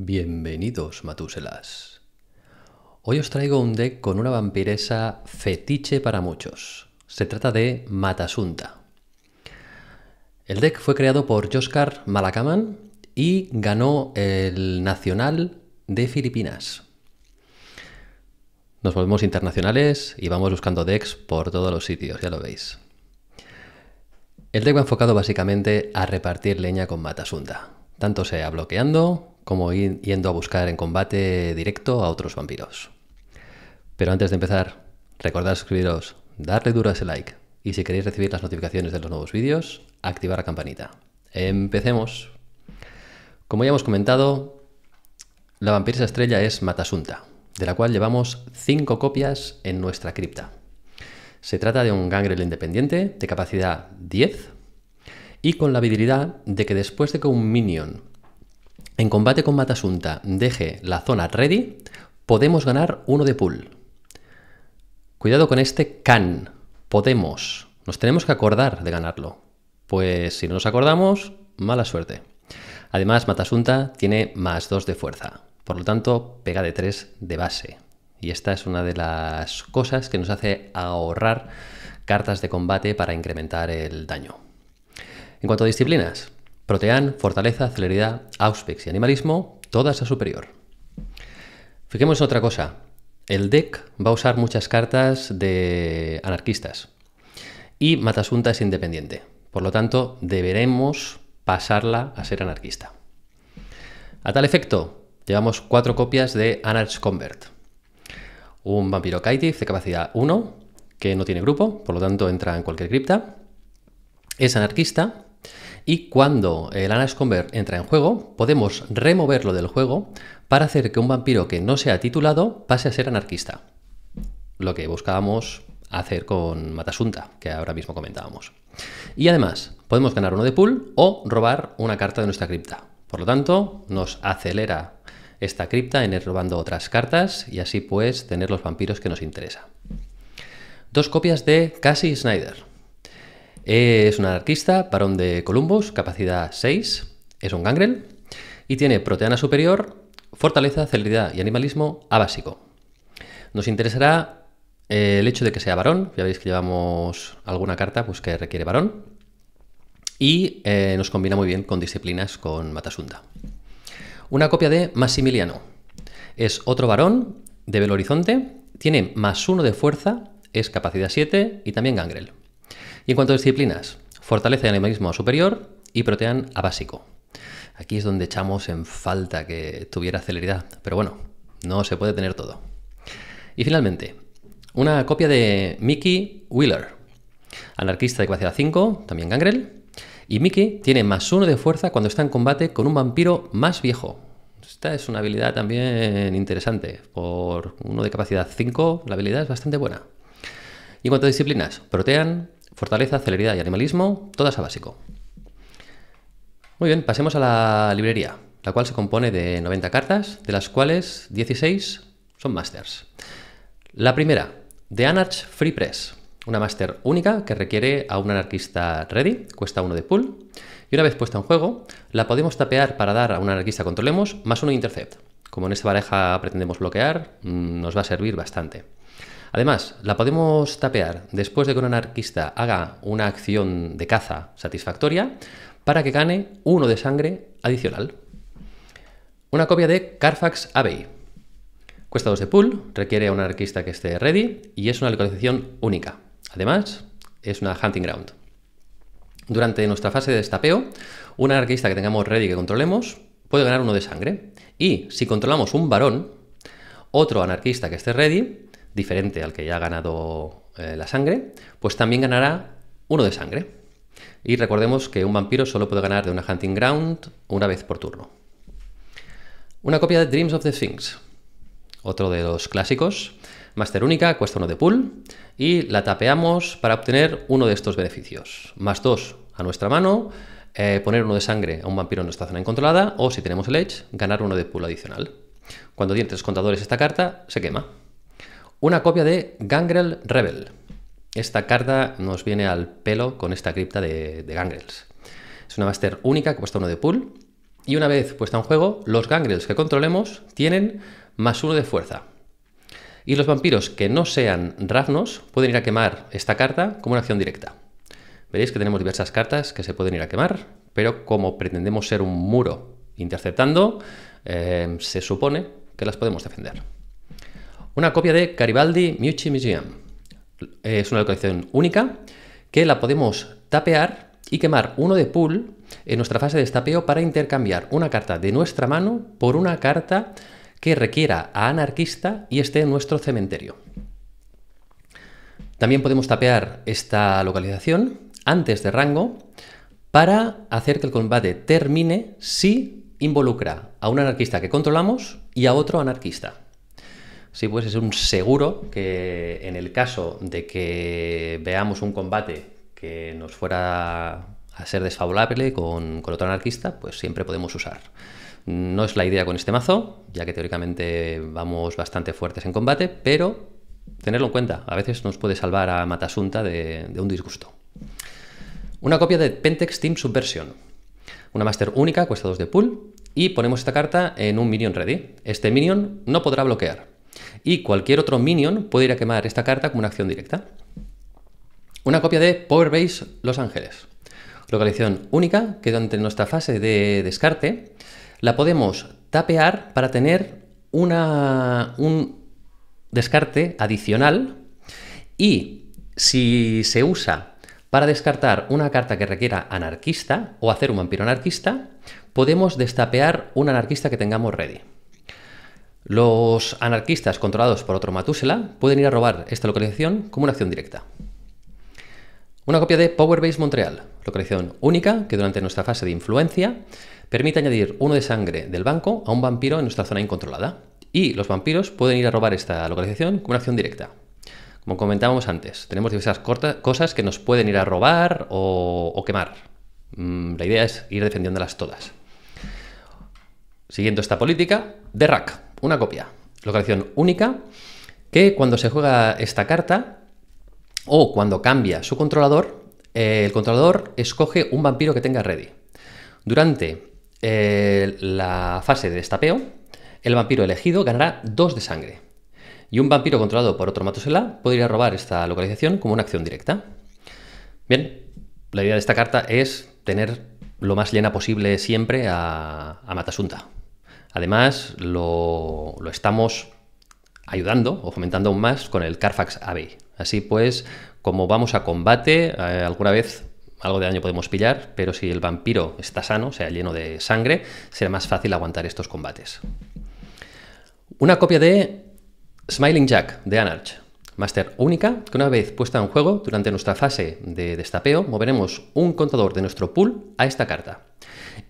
Bienvenidos, Matuselas. Hoy os traigo un deck con una vampiresa fetiche para muchos. Se trata de Matasunta. El deck fue creado por Joscar Malakaman y ganó el Nacional de Filipinas. Nos volvemos internacionales y vamos buscando decks por todos los sitios, ya lo veis. El deck va enfocado básicamente a repartir leña con Matasunta, tanto sea bloqueando como yendo a buscar en combate directo a otros vampiros. Pero antes de empezar, recordad suscribiros, darle duro a ese like y si queréis recibir las notificaciones de los nuevos vídeos, activar la campanita. ¡Empecemos! Como ya hemos comentado, la vampiresa estrella es Matasunta, de la cual llevamos 5 copias en nuestra cripta. Se trata de un gangrel independiente de capacidad 10 y con la habilidad de que después de que un minion en combate con Matasunta deje la zona ready, podemos ganar uno de pool. Cuidado con este can, podemos. Nos tenemos que acordar de ganarlo. Pues si no nos acordamos, mala suerte. Además, Matasunta tiene más 2 de fuerza. Por lo tanto, pega de 3 de base. Y esta es una de las cosas que nos hace ahorrar cartas de combate para incrementar el daño. En cuanto a disciplinas, Protean, fortaleza, celeridad, auspex y animalismo, todas a superior. Fijemos en otra cosa. El deck va a usar muchas cartas de anarquistas. Y Matasunta es independiente. Por lo tanto, deberemos pasarla a ser anarquista. A tal efecto, llevamos cuatro copias de Anarch Convert. Un vampiro Kaitif de capacidad 1, que no tiene grupo, por lo tanto entra en cualquier cripta. Es anarquista, y cuando el Convert entra en juego, podemos removerlo del juego para hacer que un vampiro que no sea titulado pase a ser anarquista. Lo que buscábamos hacer con Matasunta, que ahora mismo comentábamos. Y además, podemos ganar uno de pool o robar una carta de nuestra cripta. Por lo tanto, nos acelera esta cripta en ir robando otras cartas y así pues tener los vampiros que nos interesa. Dos copias de Cassie Snyder. Es un anarquista, varón de Columbus, capacidad 6, es un gangrel y tiene proteana superior, fortaleza, celeridad y animalismo A básico. Nos interesará eh, el hecho de que sea varón, ya veis que llevamos alguna carta pues, que requiere varón y eh, nos combina muy bien con disciplinas con Matasunda. Una copia de Massimiliano. Es otro varón de Belo Horizonte, tiene más uno de fuerza, es capacidad 7 y también gangrel. Y en cuanto a disciplinas, fortaleza el animalismo superior y protean a básico. Aquí es donde echamos en falta que tuviera celeridad, pero bueno, no se puede tener todo. Y finalmente, una copia de Mickey Wheeler, anarquista de capacidad 5, también gangrel, y Mickey tiene más uno de fuerza cuando está en combate con un vampiro más viejo. Esta es una habilidad también interesante. Por uno de capacidad 5, la habilidad es bastante buena. Y en cuanto a disciplinas, protean, Fortaleza, celeridad y animalismo, todas a básico. Muy bien, pasemos a la librería, la cual se compone de 90 cartas, de las cuales 16 son masters. La primera, The Anarch Free Press, una máster única que requiere a un anarquista ready, cuesta uno de pool, y una vez puesta en juego, la podemos tapear para dar a un anarquista controlemos más uno intercept. Como en esta pareja pretendemos bloquear, mm, nos va a servir bastante. Además, la podemos tapear después de que un anarquista haga una acción de caza satisfactoria para que gane uno de sangre adicional. Una copia de Carfax Abbey. Cuesta dos de pool, requiere a un anarquista que esté ready y es una localización única. Además, es una hunting ground. Durante nuestra fase de destapeo, un anarquista que tengamos ready que controlemos puede ganar uno de sangre. Y si controlamos un varón, otro anarquista que esté ready diferente al que ya ha ganado eh, la sangre, pues también ganará uno de sangre. Y recordemos que un vampiro solo puede ganar de una hunting ground una vez por turno. Una copia de Dreams of the Sphinx, otro de los clásicos. Master única, cuesta uno de pool y la tapeamos para obtener uno de estos beneficios. Más dos a nuestra mano, eh, poner uno de sangre a un vampiro en nuestra zona incontrolada o si tenemos el edge, ganar uno de pool adicional. Cuando tres contadores esta carta, se quema. Una copia de Gangrel Rebel. Esta carta nos viene al pelo con esta cripta de, Gangrels. Es una master única que cuesta uno de pool. Y una vez puesta en juego, los Gangrels que controlemos tienen más uno de fuerza. Y los vampiros que no sean rafnos pueden ir a quemar esta carta como una acción directa. Veréis que tenemos diversas cartas que se pueden ir a quemar, pero como pretendemos ser un muro interceptando, eh, se supone que las podemos defender una copia de Caribaldi Mucci Museum. Eh, es una localización única que la podemos tapear y quemar uno de pool en nuestra fase de estapeo para intercambiar una carta de nuestra mano por una carta que requiera a anarquista y esté en nuestro cementerio. También podemos tapear esta localización antes de rango para hacer que el combate termine si involucra a un anarquista que controlamos y a otro anarquista. Sí, pues es un seguro que en el caso de que veamos un combate que nos fuera a ser desfavorable con, otro anarquista, pues siempre podemos usar. No es la idea con este mazo, ya que teóricamente vamos bastante fuertes en combate, pero tenerlo en cuenta, a veces nos puede salvar a Matasunta de, un disgusto. Una copia de Pentex Team Subversion. Una master única, cuesta 2 de pool, y ponemos esta carta en un minion ready. Este minion no podrá bloquear y cualquier otro minion puede ir a quemar esta carta como una acción directa. Una copia de Power Base Los Ángeles. Localización única que durante nuestra fase de descarte la podemos tapear para tener una, un descarte adicional y si se usa para descartar una carta que requiera anarquista o hacer un vampiro anarquista, podemos destapear un anarquista que tengamos ready. Los anarquistas controlados por otro Matusela pueden ir a robar esta localización como una acción directa. Una copia de Power Base Montreal, localización única que durante nuestra fase de influencia permite añadir uno de sangre del banco a un vampiro en nuestra zona incontrolada. Y los vampiros pueden ir a robar esta localización como una acción directa. Como comentábamos antes, tenemos diversas cosas que nos pueden ir a robar o, quemar. Mm, la idea es ir defendiéndolas todas. Siguiendo esta política, The rack una copia, localización única, que cuando se juega esta carta o cuando cambia su controlador, eh, el controlador escoge un vampiro que tenga ready. Durante eh, la fase de destapeo, el vampiro elegido ganará 2 de sangre. Y un vampiro controlado por otro Matosela podría robar esta localización como una acción directa. Bien, la idea de esta carta es tener lo más llena posible siempre a Matasunta. Además, lo, estamos ayudando o fomentando aún más con el Carfax Abbey. Así pues, como vamos a combate, eh, alguna vez algo de daño podemos pillar, pero si el vampiro está sano, o sea, lleno de sangre, será más fácil aguantar estos combates. Una copia de Smiling Jack de Anarch, Master única, que una vez puesta en juego, durante nuestra fase de destapeo, moveremos un contador de nuestro pool a esta carta.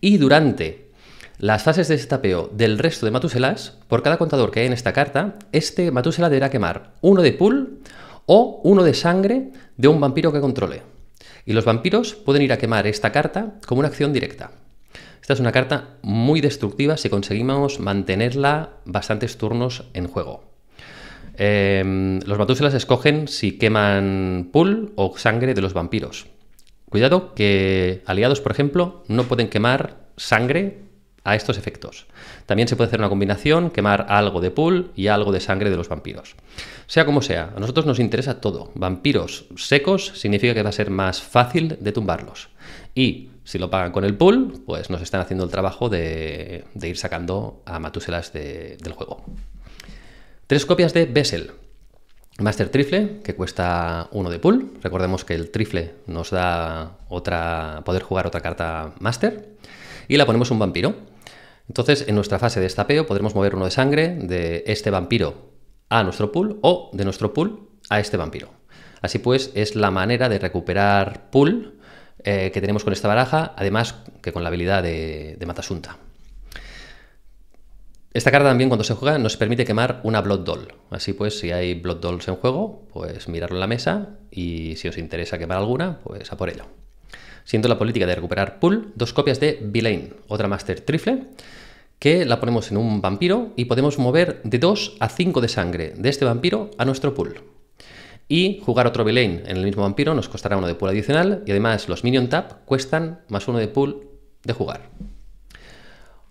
Y durante las fases de estapeo del resto de Matuselas, por cada contador que hay en esta carta, este Matusela deberá quemar uno de pool o uno de sangre de un vampiro que controle. Y los vampiros pueden ir a quemar esta carta como una acción directa. Esta es una carta muy destructiva si conseguimos mantenerla bastantes turnos en juego. Em, los Matuselas escogen si queman pool o sangre de los vampiros. Cuidado que aliados, por ejemplo, no pueden quemar sangre a estos efectos. También se puede hacer una combinación, quemar algo de pool y algo de sangre de los vampiros. Sea como sea, a nosotros nos interesa todo. Vampiros secos significa que va a ser más fácil de tumbarlos. Y si lo pagan con el pool, pues nos están haciendo el trabajo de, ir sacando a Matuselas del juego. Tres copias de Bessel. Master Trifle, que cuesta uno de pool. Recordemos que el trifle nos da otra. poder jugar otra carta Master. Y la ponemos un vampiro. Entonces, en nuestra fase de estapeo podremos mover uno de sangre de este vampiro a nuestro pool o de nuestro pool a este vampiro. Así pues, es la manera de recuperar pool eh, que tenemos con esta baraja, además que con la habilidad de, Matasunta. Esta carta también cuando se juega nos permite quemar una Blood Doll. Así pues, si hay Blood Dolls en juego, pues mirarlo en la mesa y si os interesa quemar alguna, pues a por ello siendo la política de recuperar pool dos copias de Villain, otra Master Trifle, que la ponemos en un vampiro y podemos mover de 2 a 5 de sangre de este vampiro a nuestro pool. Y jugar otro Villain en el mismo vampiro nos costará uno de pool adicional y además los Minion Tap cuestan más uno de pool de jugar.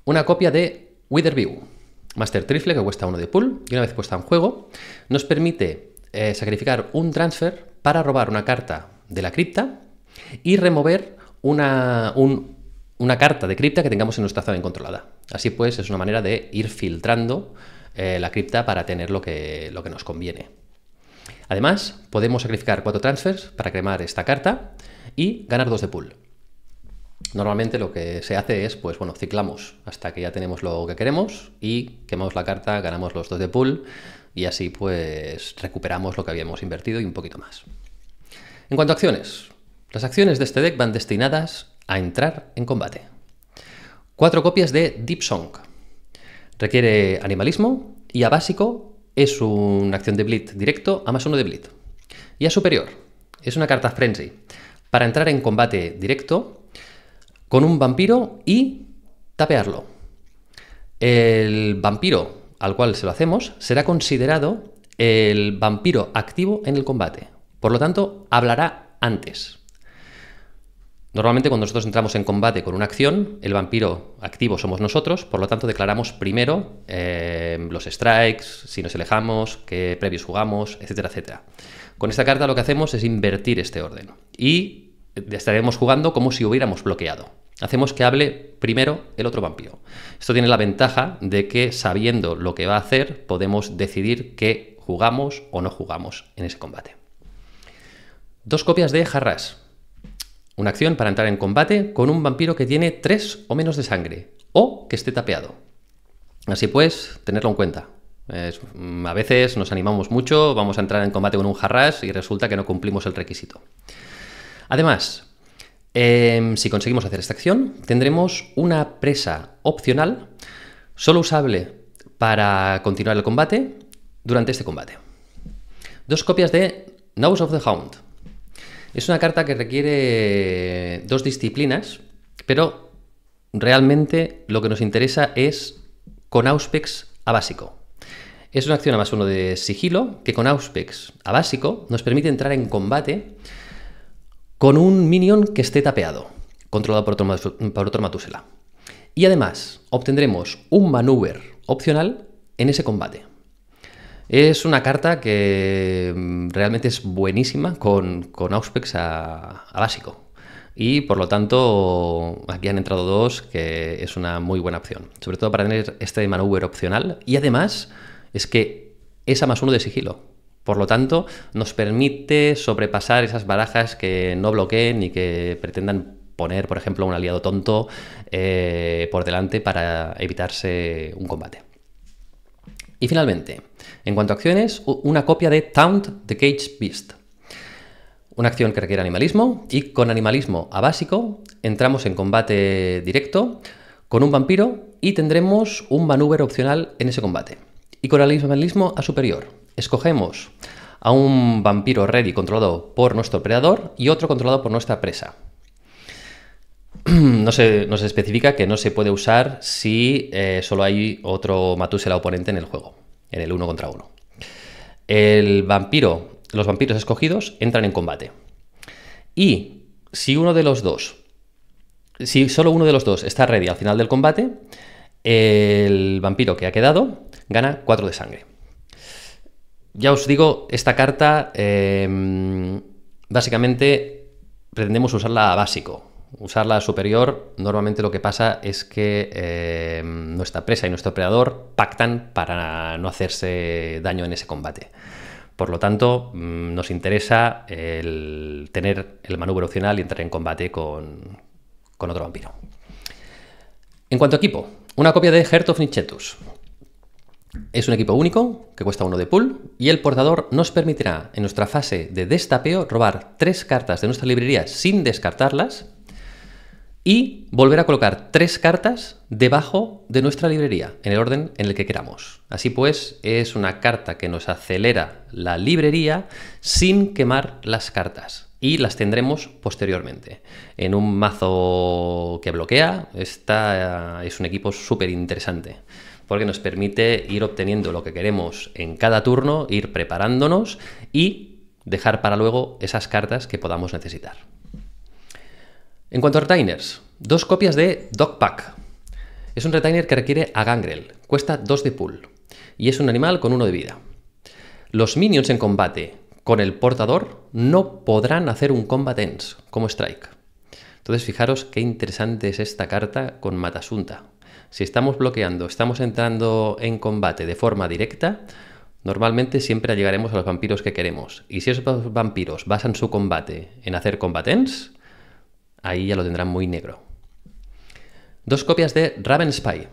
Una copia de Witherview, Master Trifle que cuesta uno de pool y una vez puesta en juego nos permite eh, sacrificar un transfer para robar una carta de la cripta y remover una, carta de cripta que tengamos en nuestra zona incontrolada. Así pues, es una manera de ir filtrando eh, la cripta para tener lo que, lo que nos conviene. Además, podemos sacrificar cuatro transfers para cremar esta carta y ganar dos de pool. Normalmente lo que se hace es, pues bueno, ciclamos hasta que ya tenemos lo que queremos y quemamos la carta, ganamos los dos de pool y así pues recuperamos lo que habíamos invertido y un poquito más. En cuanto a acciones, las acciones de este deck van destinadas a entrar en combate. Cuatro copias de Deep Song. Requiere animalismo y a básico es una acción de blitz directo a más uno de blitz. Y a superior es una carta frenzy para entrar en combate directo con un vampiro y tapearlo. El vampiro al cual se lo hacemos será considerado el vampiro activo en el combate. Por lo tanto, hablará antes. Normalmente cuando nosotros entramos en combate con una acción, el vampiro activo somos nosotros, por lo tanto declaramos primero eh, los strikes, si nos alejamos, qué previos jugamos, etcétera, etcétera. Con esta carta lo que hacemos es invertir este orden y estaremos jugando como si hubiéramos bloqueado. Hacemos que hable primero el otro vampiro. Esto tiene la ventaja de que sabiendo lo que va a hacer, podemos decidir qué jugamos o no jugamos en ese combate. Dos copias de Jarras. Una acción para entrar en combate con un vampiro que tiene tres o menos de sangre, o que esté tapeado. Así pues, tenerlo en cuenta. Mm, a veces nos animamos mucho, vamos a entrar en combate con un jarras y resulta que no cumplimos el requisito. Además, em, si conseguimos hacer esta acción, tendremos una presa opcional, solo usable para continuar el combate durante este combate. Dos copias de Nose of the Hound, es una carta que requiere dos disciplinas, pero realmente lo que nos interesa es con Auspex a básico. Es una acción a más uno de sigilo que con Auspex a básico nos permite entrar en combate con un minion que esté tapeado, controlado por otro, Matusela. Y además obtendremos un maneuver opcional en ese combate. Es una carta que mm, realmente es buenísima con, Auspex a, básico. Y por lo tanto, aquí han entrado dos, que es una muy buena opción. Sobre todo para tener este manúver opcional. Y además, es que es a más uno de sigilo. Por lo tanto, nos permite sobrepasar esas barajas que no bloqueen y que pretendan poner, por ejemplo, un aliado tonto eh, por delante para evitarse un combate. Y finalmente, en cuanto a acciones, una copia de Taunt the Cage Beast. Una acción que requiere animalismo y con animalismo a básico entramos en combate directo con un vampiro y tendremos un manúver opcional en ese combate. Y con animalismo a superior, escogemos a un vampiro ready controlado por nuestro predador y otro controlado por nuestra presa. No se, especifica que no se puede usar si eh, solo hay otro Matusela oponente en el juego en el uno contra uno. El vampiro, los vampiros escogidos entran en combate. Y si uno de los dos, si solo uno de los dos está ready al final del combate, el vampiro que ha quedado gana 4 de sangre. Ya os digo, esta carta em, básicamente pretendemos usarla a básico usar la superior, normalmente lo que pasa es que eh, nuestra presa y nuestro predador pactan para no hacerse daño en ese combate. Por lo tanto, mm, nos interesa el tener el manubrio opcional y entrar en combate con, otro vampiro. En cuanto a equipo, una copia de Heart of Nichetus. Es un equipo único que cuesta uno de pool y el portador nos permitirá en nuestra fase de destapeo robar tres cartas de nuestra librería sin descartarlas y volver a colocar tres cartas debajo de nuestra librería, en el orden en el que queramos. Así pues, es una carta que nos acelera la librería sin quemar las cartas y las tendremos posteriormente. En un mazo que bloquea, esta eh, es un equipo súper interesante porque nos permite ir obteniendo lo que queremos en cada turno, ir preparándonos y dejar para luego esas cartas que podamos necesitar. En cuanto a retainers, dos copias de Dogpack. Es un retainer que requiere a Gangrel, cuesta 2 de pool y es un animal con 1 de vida. Los minions en combate con el portador no podrán hacer un combat como strike. Entonces fijaros qué interesante es esta carta con Matasunta. Si estamos bloqueando, estamos entrando en combate de forma directa, normalmente siempre llegaremos a los vampiros que queremos. Y si esos vampiros basan su combate en hacer Ents, Ahí ya lo tendrán muy negro. Dos copias de Raven Spy.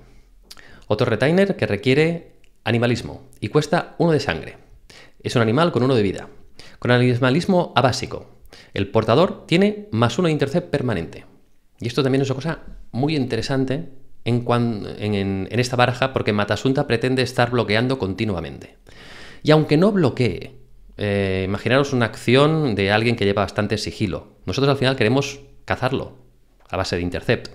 Otro retainer que requiere animalismo y cuesta uno de sangre. Es un animal con uno de vida. Con animalismo a básico. El portador tiene más uno de intercept permanente. Y esto también es una cosa muy interesante en, esta baraja porque Matasunta pretende estar bloqueando continuamente. Y aunque no bloquee, eh, imaginaros una acción de alguien que lleva bastante sigilo. Nosotros al final queremos cazarlo a base de intercept.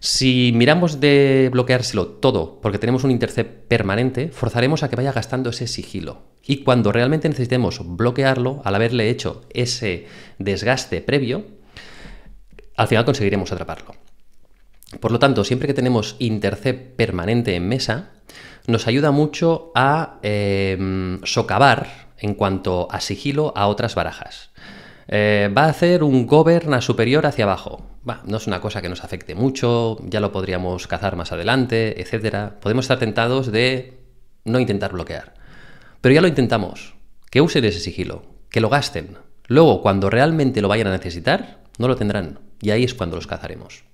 Si miramos de bloqueárselo todo porque tenemos un intercept permanente, forzaremos a que vaya gastando ese sigilo. Y cuando realmente necesitemos bloquearlo, al haberle hecho ese desgaste previo, al final conseguiremos atraparlo. Por lo tanto, siempre que tenemos intercept permanente en mesa, nos ayuda mucho a em, socavar en cuanto a sigilo a otras barajas. Eh, va a hacer un govern superior hacia abajo. no es una cosa que nos afecte mucho, ya lo podríamos cazar más adelante, etc. Podemos estar tentados de no intentar bloquear. Pero ya lo intentamos. Que usen ese sigilo, que lo gasten. Luego, cuando realmente lo vayan a necesitar, no lo tendrán. Y ahí es cuando los cazaremos.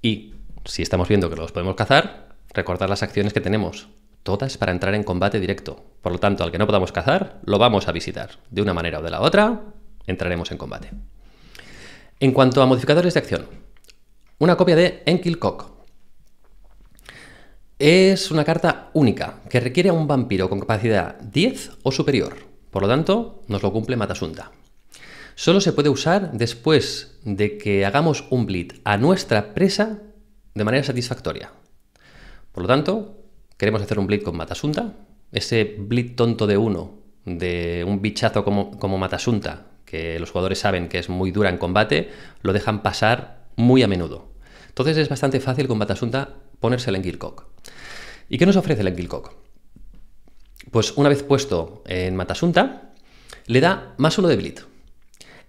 Y si estamos viendo que los podemos cazar, recordar las acciones que tenemos todas para entrar en combate directo. Por lo tanto, al que no podamos cazar, lo vamos a visitar. De una manera o de la otra, entraremos en combate. En cuanto a modificadores de acción, una copia de Enkilcock. Es una carta única que requiere a un vampiro con capacidad 10 o superior. Por lo tanto, nos lo cumple Matasunda. Solo se puede usar después de que hagamos un bleed a nuestra presa de manera satisfactoria. Por lo tanto, queremos hacer un blitz con Matasunta. Ese blitz tonto de uno, de un bichazo como, Matasunta, que los jugadores saben que es muy dura en combate, lo dejan pasar muy a menudo. Entonces es bastante fácil con Matasunta ponerse el Engilcock. ¿Y qué nos ofrece el Engilcock? Pues una vez puesto en Matasunta, le da más uno de blitz.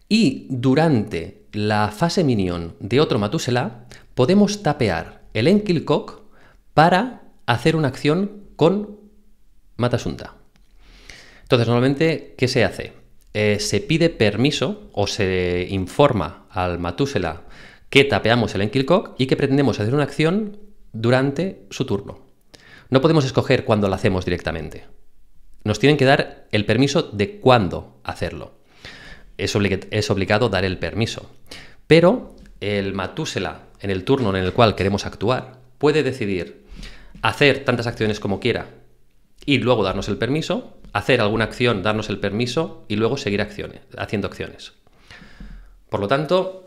Y durante la fase minion de otro Matusela, podemos tapear el Enkilcock para hacer una acción con matasunta. Entonces, normalmente, ¿qué se hace? Eh, se pide permiso o se informa al matusela que tapeamos el Enkilcock y que pretendemos hacer una acción durante su turno. No podemos escoger cuándo la hacemos directamente. Nos tienen que dar el permiso de cuándo hacerlo. Es, es obligado dar el permiso. Pero el matusela, en el turno en el cual queremos actuar, puede decidir hacer tantas acciones como quiera y luego darnos el permiso, hacer alguna acción, darnos el permiso y luego seguir acciones, haciendo acciones. Por lo tanto,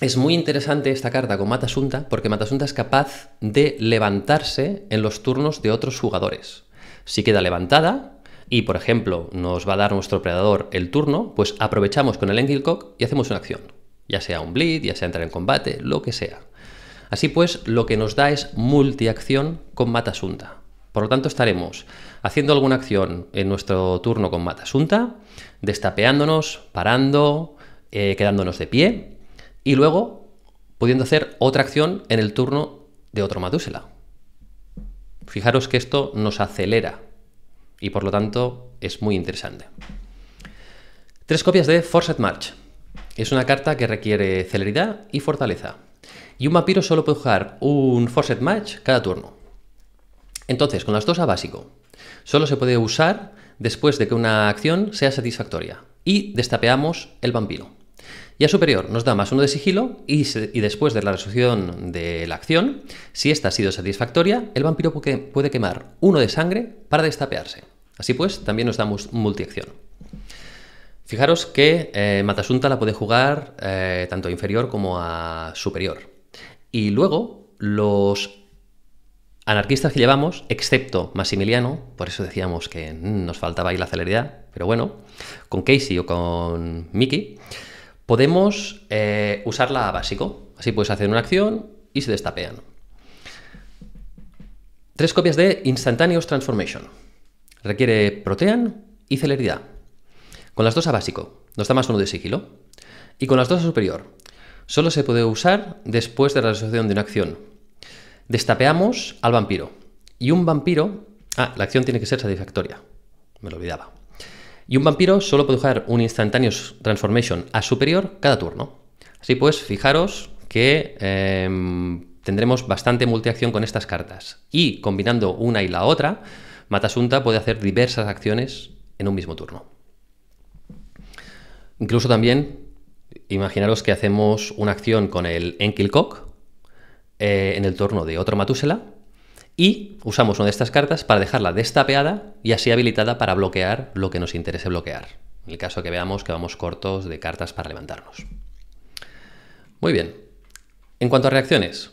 es muy interesante esta carta con Matasunta porque Matasunta es capaz de levantarse en los turnos de otros jugadores. Si queda levantada y, por ejemplo, nos va a dar nuestro predador el turno, pues aprovechamos con el Engilcock y hacemos una acción. Ya sea un bleed, ya sea entrar en combate, lo que sea. Así pues, lo que nos da es multiacción con Mata matasunta. Por lo tanto, estaremos haciendo alguna acción en nuestro turno con Mata matasunta, destapeándonos, parando, eh, quedándonos de pie y luego pudiendo hacer otra acción en el turno de otro matusela. Fijaros que esto nos acelera y por lo tanto es muy interesante. Tres copias de Forset March. Es una carta que requiere celeridad y fortaleza. Y un vampiro solo puede jugar un Forced Match cada turno. Entonces, con las dos a básico, solo se puede usar después de que una acción sea satisfactoria. Y destapeamos el vampiro. Y a superior nos da más uno de sigilo y, después de la resolución de la acción, si esta ha sido satisfactoria, el vampiro puede, puede quemar uno de sangre para destapearse. Así pues, también nos damos multiacción. Fijaros que eh, Matasunta la puede jugar eh, tanto a inferior como a superior. Y luego los anarquistas que llevamos, excepto Maximiliano, por eso decíamos que mm, nos faltaba ahí la celeridad, pero bueno, con Casey o con Mickey, podemos eh, usarla a básico. Así puedes hacer una acción y se destapean. Tres copias de Instantaneous Transformation. Requiere Protean y celeridad. Con las dos a básico, nos da más uno de sigilo. Y con las dos a superior, solo se puede usar después de la resolución de una acción. Destapeamos al vampiro. Y un vampiro... Ah, la acción tiene que ser satisfactoria. Me lo olvidaba. Y un vampiro solo puede jugar un instantáneo transformation a superior cada turno. Así pues, fijaros que em, tendremos bastante multiacción con estas cartas. Y combinando una y la otra, Matasunta puede hacer diversas acciones en un mismo turno. Incluso también, imaginaros que hacemos una acción con el Enkilcock eh, en el turno de otro Matusela y usamos una de estas cartas para dejarla destapeada y así habilitada para bloquear lo que nos interese bloquear, en el caso que veamos que vamos cortos de cartas para levantarnos. Muy bien. En cuanto a reacciones,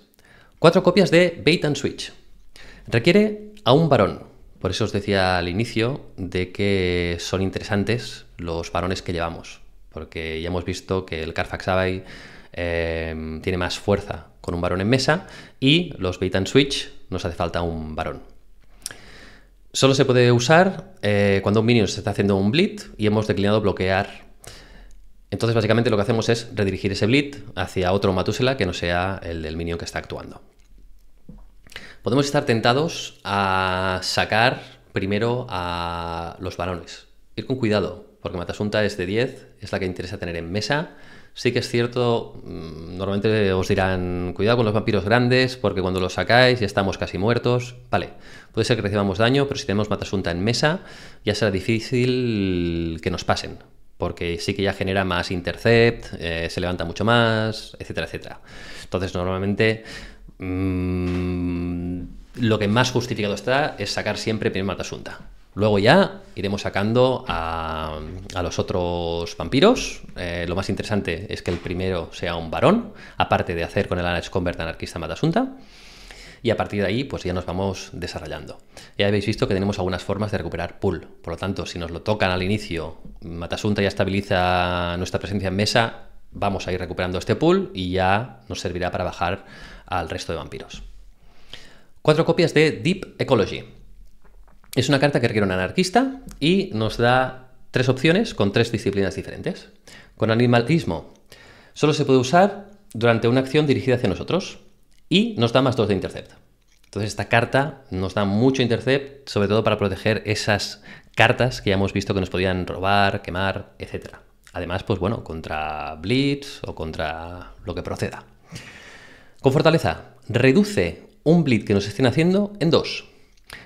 cuatro copias de Bait and Switch. Requiere a un varón, por eso os decía al inicio de que son interesantes los varones que llevamos porque ya hemos visto que el Carfax Abbey eh, tiene más fuerza con un varón en mesa y los bait and switch nos hace falta un varón. Solo se puede usar eh, cuando un minion se está haciendo un bleed y hemos declinado bloquear. Entonces básicamente lo que hacemos es redirigir ese bleed hacia otro Matusela que no sea el del minion que está actuando. Podemos estar tentados a sacar primero a los varones. Ir con cuidado, porque Matasunta es de 10, es la que interesa tener en mesa. Sí que es cierto, mm, normalmente os dirán, cuidado con los vampiros grandes, porque cuando los sacáis ya estamos casi muertos. Vale, puede ser que recibamos daño, pero si tenemos Matasunta en mesa, ya será difícil que nos pasen, porque sí que ya genera más intercept, eh, se levanta mucho más, etcétera, etcétera. Entonces, normalmente... Mm, lo que más justificado está es sacar siempre primer matasunta. Luego ya iremos sacando a, los otros vampiros. Eh, lo más interesante es que el primero sea un varón, aparte de hacer con el Alex Convert anarquista Matasunta. Y a partir de ahí, pues ya nos vamos desarrollando. Ya habéis visto que tenemos algunas formas de recuperar pool. Por lo tanto, si nos lo tocan al inicio, Matasunta ya estabiliza nuestra presencia en mesa, vamos a ir recuperando este pool y ya nos servirá para bajar al resto de vampiros. Cuatro copias de Deep Ecology. Es una carta que requiere un anarquista y nos da tres opciones con tres disciplinas diferentes. Con animalismo, solo se puede usar durante una acción dirigida hacia nosotros y nos da más dos de intercept. Entonces esta carta nos da mucho intercept, sobre todo para proteger esas cartas que ya hemos visto que nos podían robar, quemar, etc. Además, pues bueno, contra blitz o contra lo que proceda. Con fortaleza, reduce un blitz que nos estén haciendo en dos.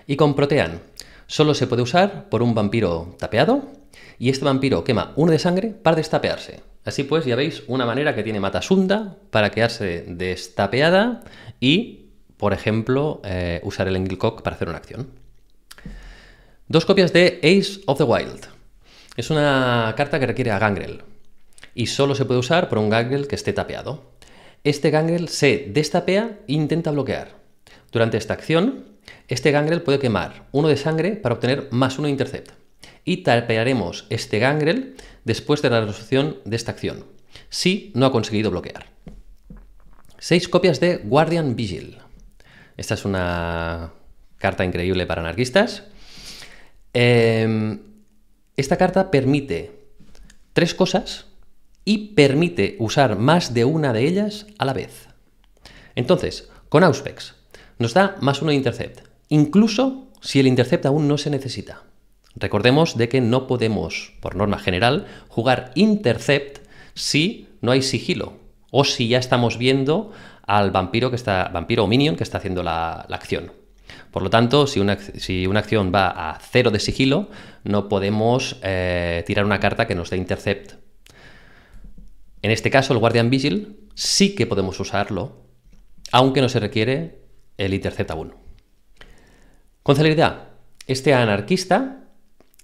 Y con protean, Solo se puede usar por un vampiro tapeado y este vampiro quema uno de sangre para destapearse. Así pues, ya veis una manera que tiene Matasunda para quedarse destapeada y, por ejemplo, eh, usar el Englecock para hacer una acción. Dos copias de Ace of the Wild. Es una carta que requiere a Gangrel y solo se puede usar por un Gangrel que esté tapeado. Este Gangrel se destapea e intenta bloquear. Durante esta acción, este gangrel puede quemar uno de sangre para obtener más uno de intercept. Y tapearemos este gangrel después de la resolución de esta acción, si no ha conseguido bloquear. Seis copias de Guardian Vigil. Esta es una carta increíble para anarquistas. Em, esta carta permite tres cosas y permite usar más de una de ellas a la vez. Entonces, con Auspex nos da más uno de intercept, incluso si el intercept aún no se necesita. Recordemos de que no podemos, por norma general, jugar intercept si no hay sigilo o si ya estamos viendo al vampiro, que está, vampiro o minion que está haciendo la, acción. Por lo tanto, si una, si una, acción va a cero de sigilo, no podemos eh, tirar una carta que nos dé intercept. En este caso, el Guardian Vigil sí que podemos usarlo, aunque no se requiere el ITER Z1. Con celeridad, este anarquista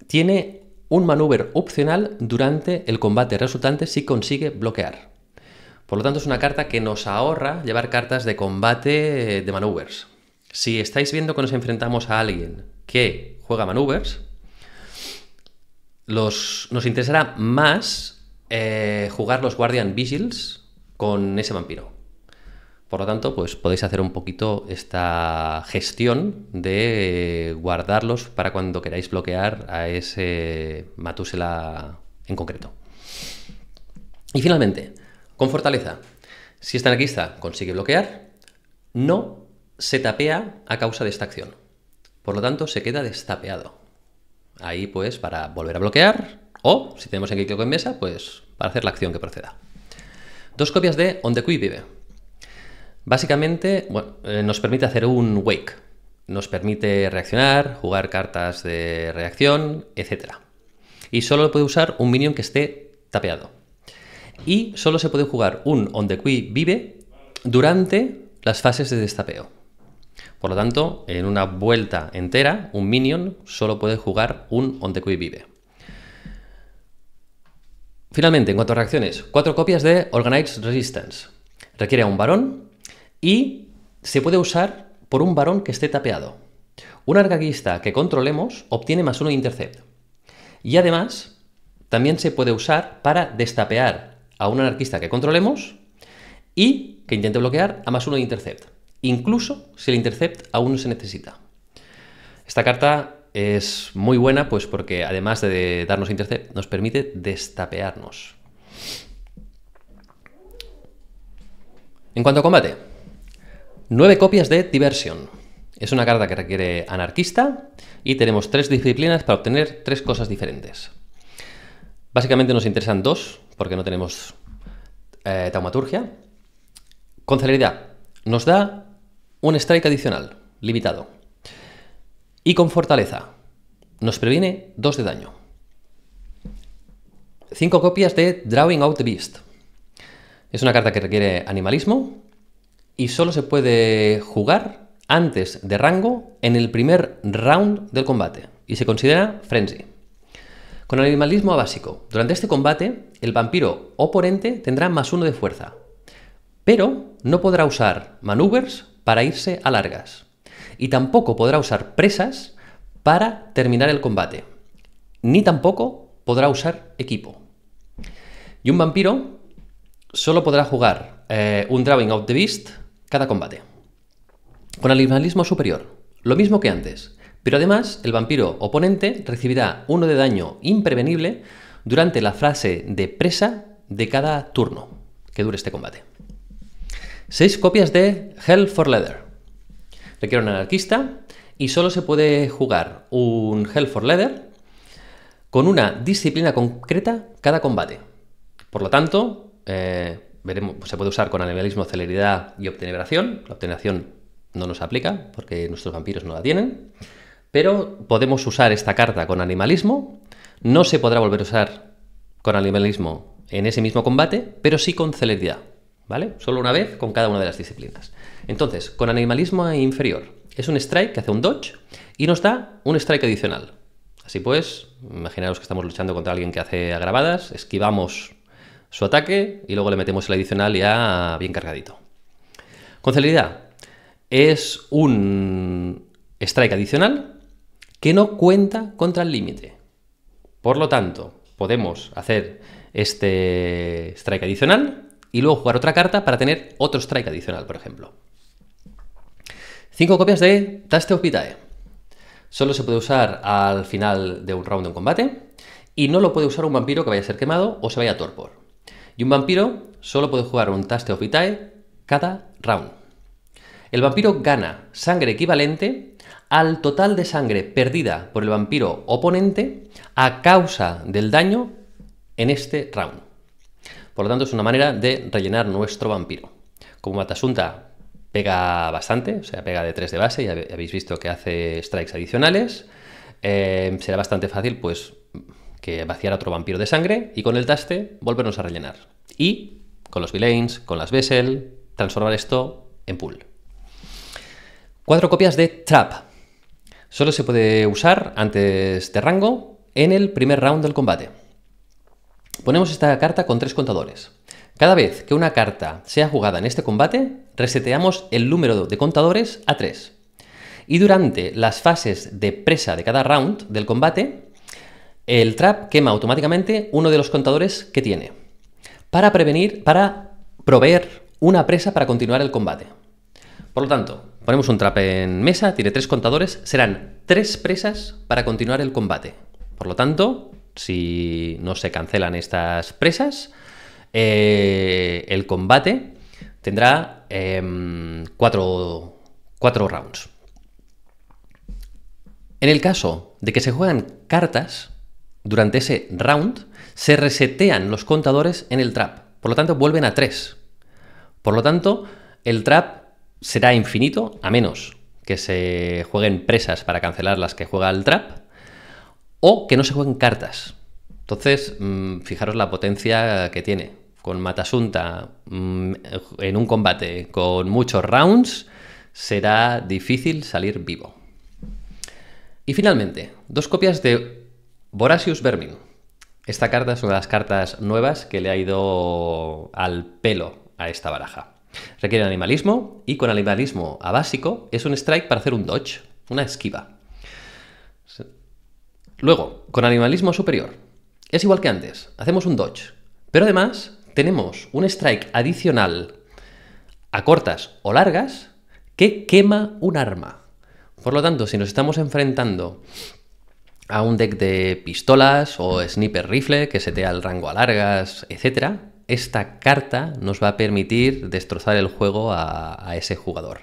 tiene un maneuver opcional durante el combate resultante si consigue bloquear. Por lo tanto, es una carta que nos ahorra llevar cartas de combate eh, de maneuvers. Si estáis viendo que nos enfrentamos a alguien que juega maneuvers, nos interesará más eh, jugar los Guardian Vigils con ese vampiro. Por lo tanto, pues podéis hacer un poquito esta gestión de guardarlos para cuando queráis bloquear a ese Matusela en concreto. Y finalmente, con fortaleza. Si este anarquista consigue bloquear, no se tapea a causa de esta acción. Por lo tanto, se queda destapeado. Ahí, pues, para volver a bloquear, o si tenemos en clic en mesa, pues para hacer la acción que proceda. Dos copias de the Cui vive. Básicamente, eh, nos permite hacer un wake, nos permite reaccionar, jugar cartas de reacción, etc. Y solo puede usar un minion que esté tapeado. Y solo se puede jugar un On the vive durante las fases de destapeo. Por lo tanto, en una vuelta entera, un minion solo puede jugar un On the vive. Finalmente, en cuanto a reacciones, cuatro copias de Organized Resistance. Requiere a un varón y se puede usar por un varón que esté tapeado. Un anarquista que controlemos obtiene más uno de intercept. Y además, también se puede usar para destapear a un anarquista que controlemos y que intente bloquear a más uno de intercept, incluso si el intercept aún no se necesita. Esta carta es muy buena pues porque además de darnos intercept nos permite destapearnos. En cuanto a combate, Nueve copias de Diversion. Es una carta que requiere anarquista y tenemos tres disciplinas para obtener tres cosas diferentes. Básicamente nos interesan dos, porque no tenemos eh, taumaturgia. Con celeridad, nos da un strike adicional, limitado. Y con fortaleza, nos previene dos de daño. Cinco copias de Drawing Out the Beast. Es una carta que requiere animalismo y solo se puede jugar antes de rango en el primer round del combate y se considera frenzy. Con animalismo básico, durante este combate el vampiro oponente tendrá más uno de fuerza, pero no podrá usar maneuvers para irse a largas y tampoco podrá usar presas para terminar el combate, ni tampoco podrá usar equipo. Y un vampiro solo podrá jugar eh, un Drawing of the Beast cada combate. Con animalismo superior, lo mismo que antes, pero además el vampiro oponente recibirá uno de daño imprevenible durante la frase de presa de cada turno que dure este combate. Seis copias de Hell for Leather. Requiere un anarquista y solo se puede jugar un Hell for Leather con una disciplina concreta cada combate. Por lo tanto, eh, se puede usar con animalismo, celeridad y obteneración. La obteneración no nos aplica porque nuestros vampiros no la tienen. Pero podemos usar esta carta con animalismo. No se podrá volver a usar con animalismo en ese mismo combate, pero sí con celeridad. ¿Vale? Solo una vez con cada una de las disciplinas. Entonces, con animalismo inferior, es un strike que hace un dodge y nos da un strike adicional. Así pues, imaginaros que estamos luchando contra alguien que hace agravadas, esquivamos su ataque y luego le metemos el adicional ya bien cargadito. Con celeridad, es un strike adicional que no cuenta contra el límite. Por lo tanto, podemos hacer este strike adicional y luego jugar otra carta para tener otro strike adicional, por ejemplo. Cinco copias de Taste of Vitae. Solo se puede usar al final de un round de combate y no lo puede usar un vampiro que vaya a ser quemado o se vaya a torpor. Y un vampiro solo puede jugar un Taste of Vitae cada round. El vampiro gana sangre equivalente al total de sangre perdida por el vampiro oponente a causa del daño en este round. Por lo tanto, es una manera de rellenar nuestro vampiro. Como Matasunta pega bastante, o sea, pega de 3 de base, ya habéis visto que hace strikes adicionales, eh, será bastante fácil pues que vaciar a otro vampiro de sangre y con el taste volvernos a rellenar. Y con los villains, con las vessel, transformar esto en pool. Cuatro copias de Trap. Solo se puede usar antes de rango en el primer round del combate. Ponemos esta carta con tres contadores. Cada vez que una carta sea jugada en este combate, reseteamos el número de contadores a tres Y durante las fases de presa de cada round del combate, el trap quema automáticamente uno de los contadores que tiene para prevenir, para proveer una presa para continuar el combate. Por lo tanto, ponemos un trap en mesa, tiene tres contadores, serán tres presas para continuar el combate. Por lo tanto, si no se cancelan estas presas, eh, el combate tendrá em, cuatro, cuatro rounds. En el caso de que se juegan cartas, durante ese round se resetean los contadores en el trap, por lo tanto vuelven a 3. Por lo tanto, el trap será infinito a menos que se jueguen presas para cancelar las que juega el trap o que no se jueguen cartas. Entonces, mm, fijaros la potencia que tiene. Con Matasunta mm, en un combate con muchos rounds será difícil salir vivo. Y finalmente, dos copias de Boracius Vermin. Esta carta es una de las cartas nuevas que le ha ido al pelo a esta baraja. Requiere animalismo y con animalismo a básico es un strike para hacer un dodge, una esquiva. Luego, con animalismo superior, es igual que antes, hacemos un dodge, pero además tenemos un strike adicional a cortas o largas que quema un arma. Por lo tanto, si nos estamos enfrentando a un deck de pistolas o sniper rifle que setea el rango a largas, etc., esta carta nos va a permitir destrozar el juego a, ese jugador.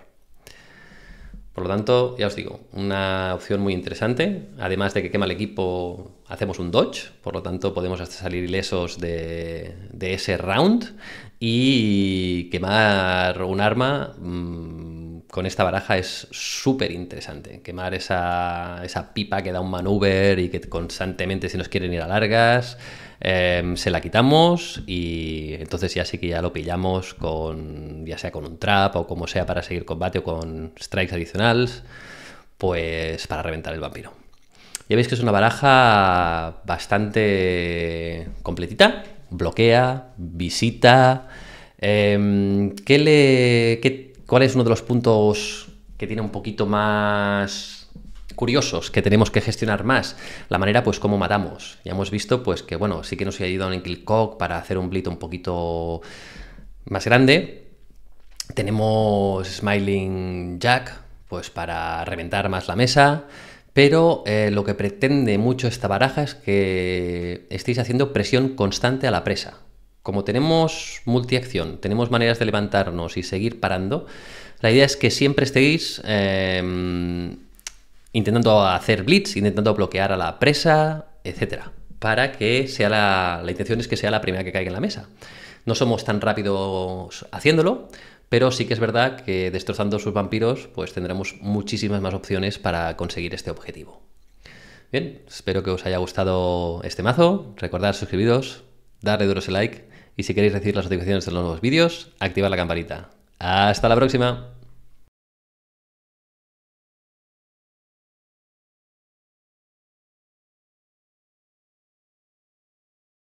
Por lo tanto, ya os digo, una opción muy interesante. Además de que quema el equipo, hacemos un dodge, por lo tanto podemos hasta salir ilesos de, ese round y quemar un arma mm, con esta baraja es súper interesante. Quemar esa, esa, pipa que da un maneuver y que constantemente si nos quieren ir a largas, em, se la quitamos y entonces ya sí que ya lo pillamos con ya sea con un trap o como sea para seguir combate o con strikes adicionales, pues para reventar el vampiro. Ya veis que es una baraja bastante completita. Bloquea, visita, em, ¿qué, le, qué, ¿Cuál es uno de los puntos que tiene un poquito más curiosos que tenemos que gestionar más? La manera, pues, cómo matamos. Ya hemos visto, pues, que bueno, sí que nos ha ayudado en Killcock para hacer un blito un poquito más grande. Tenemos Smiling Jack, pues, para reventar más la mesa. Pero eh, lo que pretende mucho esta baraja es que estéis haciendo presión constante a la presa. Como tenemos multiacción, tenemos maneras de levantarnos y seguir parando, la idea es que siempre estéis em, intentando hacer blitz, intentando bloquear a la presa, etcétera, para que sea la, la intención es que sea la primera que caiga en la mesa. No somos tan rápidos haciéndolo, pero sí que es verdad que destrozando sus vampiros, pues tendremos muchísimas más opciones para conseguir este objetivo. Bien, espero que os haya gustado este mazo. Recordad suscribiros, darle duros el like y si queréis recibir las notificaciones de los nuevos vídeos, activad la campanita. ¡Hasta la próxima!